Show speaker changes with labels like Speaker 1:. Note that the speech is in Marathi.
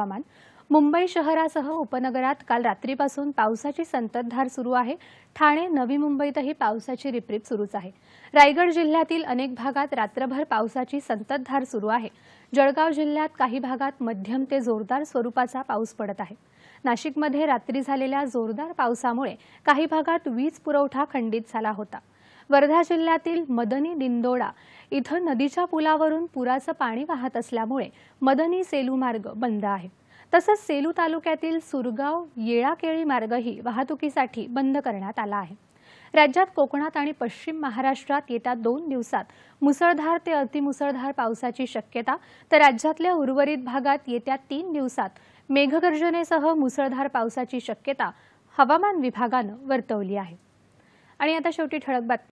Speaker 1: हवामान मुंबई शहरासह उपनगरात काल रात्रीपासून पावसाची संततधार सुरू आहे ठाणे नवी मुंबईतही पावसाची रिपरिप सुरूच आहे रायगड जिल्ह्यातील अनेक भागात रात्रभर पावसाची संततधार सुरू आहे जळगाव जिल्ह्यात काही भागात मध्यम ते जोरदार स्वरूपाचा पाऊस पडत आहे नाशिकमध्ये रात्री झालेल्या जोरदार पावसामुळे काही भागात वीज पुरवठा खंडित झाला होता वर्धा जिल्ह्यातील मदनी दिंदोडा इथं नदीच्या पुलावरून पुराचं पाणी वाहत असल्यामुळे मदनी सेलू मार्ग बंद आहे तसंच सेलू तालुक्यातील सुरगाव येळाकेळी मार्गही वाहतुकीसाठी बंद करण्यात आला आहे राज्यात कोकणात आणि पश्चिम महाराष्ट्रात येत्या दोन दिवसात मुसळधार ते अतिमुसळधार पावसाची शक्यता तर राज्यातल्या उर्वरित भागात येत्या तीन दिवसात मेघगर्जनेसह मुसळधार पावसाची शक्यता हवामान विभागानं वर्तवली आहे आणि आता शेवटी ठळक